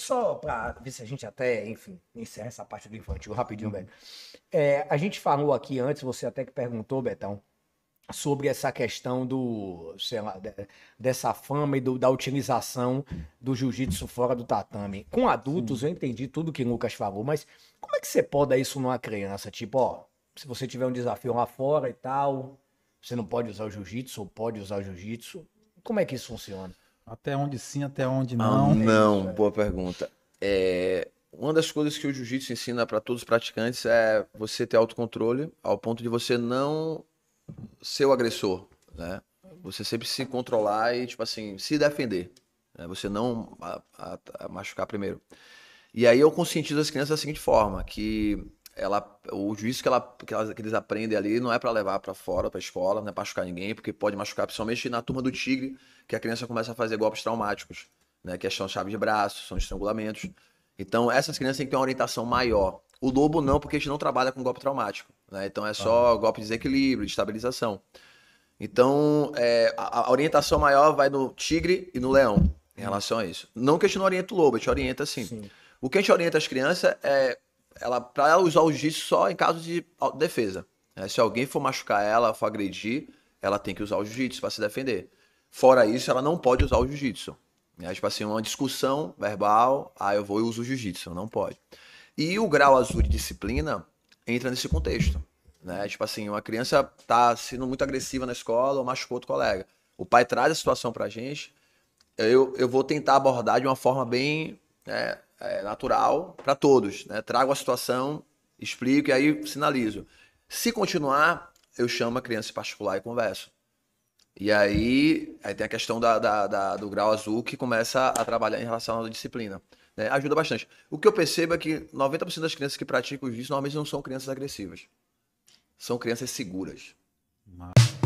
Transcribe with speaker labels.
Speaker 1: só para ver se a gente até, enfim, encerra essa parte do infantil rapidinho, velho. Uhum. É, a gente falou aqui antes, você até que perguntou, Betão, sobre essa questão do, sei lá, dessa fama e do, da utilização do jiu-jitsu fora do tatame. Com adultos, Sim. eu entendi tudo que o Lucas falou, mas como é que você pode dar isso numa criança? Tipo, ó, se você tiver um desafio lá fora e tal, você não pode usar o jiu-jitsu ou pode usar o jiu-jitsu. Como é que isso funciona?
Speaker 2: Até onde sim, até onde não? Ah, não, é, é boa pergunta. É, uma das coisas que o jiu-jitsu ensina para todos os praticantes é você ter autocontrole ao ponto de você não ser o agressor, né? Você sempre se controlar e, tipo assim, se defender. Né? Você não a, a, a machucar primeiro. E aí eu conscientizo as crianças da seguinte forma, que ela, o juízo que, ela, que, que eles aprendem ali não é para levar para fora, para escola, não é para machucar ninguém, porque pode machucar principalmente na turma do tigre, que a criança começa a fazer golpes traumáticos, né? Que são é chaves de braço, são estrangulamentos. Então, essas crianças têm que ter uma orientação maior. O lobo não, porque a gente não trabalha com golpe traumático, né? Então, é só ah. golpe de desequilíbrio, de estabilização. Então, é, a, a orientação maior vai no tigre e no leão, em uhum. relação a isso. Não que a gente não orienta o lobo, a gente orienta assim. sim. O que a gente orienta as crianças é ela para ela usar o jiu-jitsu só em caso de defesa. Né? Se alguém for machucar ela, for agredir, ela tem que usar o jiu-jitsu para se defender. Fora isso, ela não pode usar o jiu-jitsu. Né? tipo assim, uma discussão verbal, ah, eu vou e uso o jiu-jitsu, não pode. E o grau azul de disciplina entra nesse contexto. Né? Tipo assim, uma criança tá sendo muito agressiva na escola ou machucou outro colega. O pai traz a situação pra gente, eu, eu vou tentar abordar de uma forma bem é, é, natural para todos. Né? Trago a situação, explico e aí sinalizo. Se continuar, eu chamo a criança particular e converso. E aí, aí tem a questão da, da, da, do grau azul que começa a trabalhar em relação à disciplina. Né? Ajuda bastante. O que eu percebo é que 90% das crianças que praticam isso normalmente não são crianças agressivas. São crianças seguras. Mas...